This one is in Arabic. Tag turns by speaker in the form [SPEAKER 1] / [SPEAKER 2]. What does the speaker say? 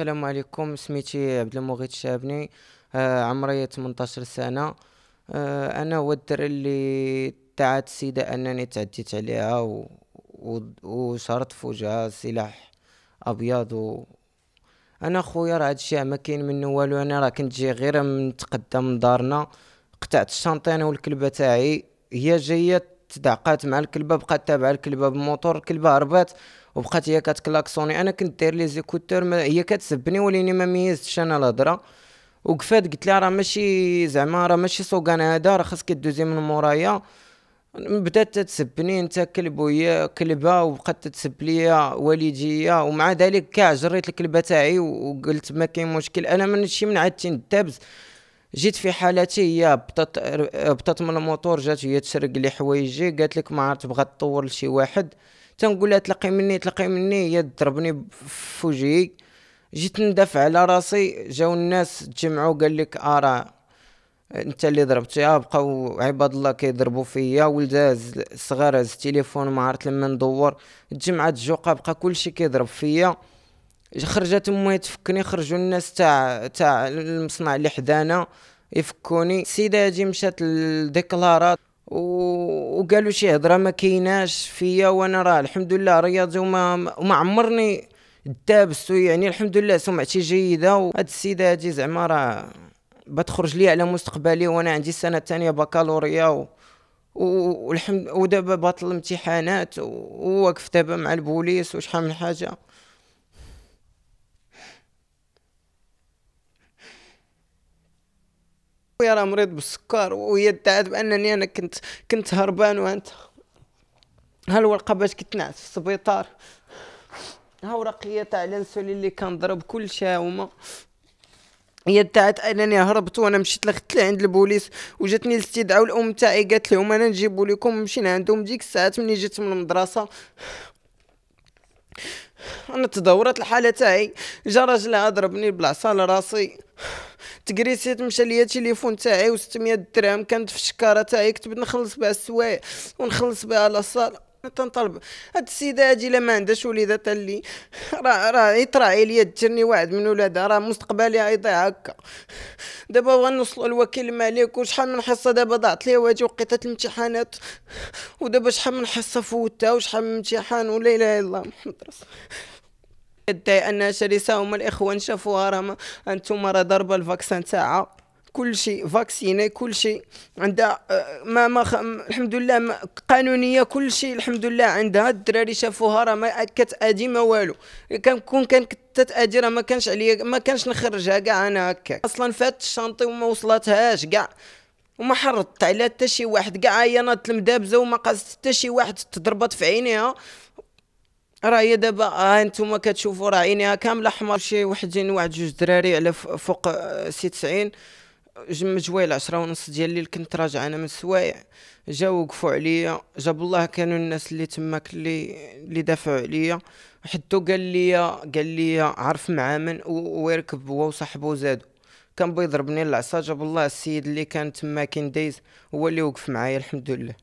[SPEAKER 1] السلام عليكم سميتي عبد المغيث الشابني آه عمري 18 سنه آه انا هو الدري اللي تعاد السيده انني تعديت عليها و... و... وشرط فوجها سلاح ابيض و... انا خويا راه هادشي ما كاين منه والو انا راه كنت جاي غير من تقدم دارنا قطعت الشنطه انا والكلبه تاعي هي جايه تدعقات مع الكلبه بقات تابعه الكلبه بالموتور الكلبه هربات وبقات هي كتكلاكسوني انا كنت داير لي زيكوتور هي كتسبني وليني ما ميزتش انا الهضره وقفات قلت لها راه ماشي زعما راه ماشي سوقان هذا راه خاصك دوزي من مورايا بدات تسبني انت كلب وهي كلبه وبقات تسب ليا والديا ومع ذلك كاع جريت الكلبه تاعي وقلت ما كاين مشكل انا شي من عادتي ندابز جيت في حالتي هي بطت بطت من الموتور جات هي تسرق لي حوايجي قالت لك ما عرفت بغات تطور لشي واحد تنقولها تلقي مني تلقي مني هي ضربني في وجهي جيت ندافع على راسي جاو الناس تجمعوا قال لك ارا آه، انت اللي ضربتيها بقاو عباد الله كيضربوا فيا ولد هز صغار هز التليفون ما عرفت لما ندور تجمعات الجوقه بقى كلشي كيضرب فيا خرجت امي تفكني خرجوا الناس تاع تاع المصنع اللي حدانا يفكوني السيده هادي مشات لديكلارات وقالوا شي هضره ما كايناش فيا وانا راه الحمد لله رياضي وما وما عمرني دابس يعني الحمد لله سمعتي جيده وهاد السيده هادي زعما راه بتخرج لي على مستقبلي وانا عندي السنه الثانيه بكالوريا و... والحمد ودابا باطل الامتحانات وواقف دابا مع البوليس وشحال من حاجه خويا راه مريض بالسكر وهي ادعت بانني انا كنت كنت هربان وانت الورقة باش كتنعس في السبيطار ها ورقيه تاع الانسولين اللي كنضرب كل شاومه هي ادعت انني هربت وانا مشيت لخت عند البوليس وجاتني الاستدعاء والام تاعي قالت لهم انا نجيبو لكم مشينا عندهم ديك الساعه مني جيت من المدرسه انا تدورت الحاله تاعي جا راجلها ضربني بالعصا لراسي تقريسيت مشى ليا التليفون تاعي و600 درهم كانت في الشكاره تاعي كنت نخلص بها السوايع ونخلص بها لاصال تنطلب هاد السيده هادي الا ما عندهاش وليداتها اللي راه راه يطرى ليا تجرني واحد من ولادها راه مستقبلي غيضيع هكا دابا بغا نوصلو للوكيل الملك وشحال من حصه دابا ضاعت ليا واجي وقيتات الامتحانات ودابا شحال من حصه فوتها وشحال من امتحان ولا اله الا الله محمد رسول تاعي ان شرسه هما الاخوان شافوها راه انتم راه ضربه الفاكسان تاعها كل شيء فاكسيني كل شيء عندها آه، ما ما خ... الحمد لله ما قانونيه كل شيء الحمد لله عندها الدراري شافوها راه ما كتادي ما والو كان كون كان تتادي راه ما كانش عليا ما كانش نخرجها كاع انا هكاك اصلا فات الشنطي وما وصلتهاش كاع وما حرضت على حتى شي واحد كاع هي ناضت المدابزه وما قاست حتى شي واحد تضربت في عينيها راه هي دابا ها آه، انتم كتشوفوا راه عينيها كامله حمر شي وحدين واحد جوج دراري على فوق آه، سي 90 جم جويل 10 ونص ديال الليل كنت راجع انا من السوايع جاو وقفوا عليا جاب الله كانوا الناس اللي تماك اللي اللي دافعوا عليا حدو قال لي قال لي عرف مع من ويركب هو وصاحبو زادو كان بيضربني العصا جاب الله السيد اللي كان كين دايز هو اللي وقف معايا الحمد لله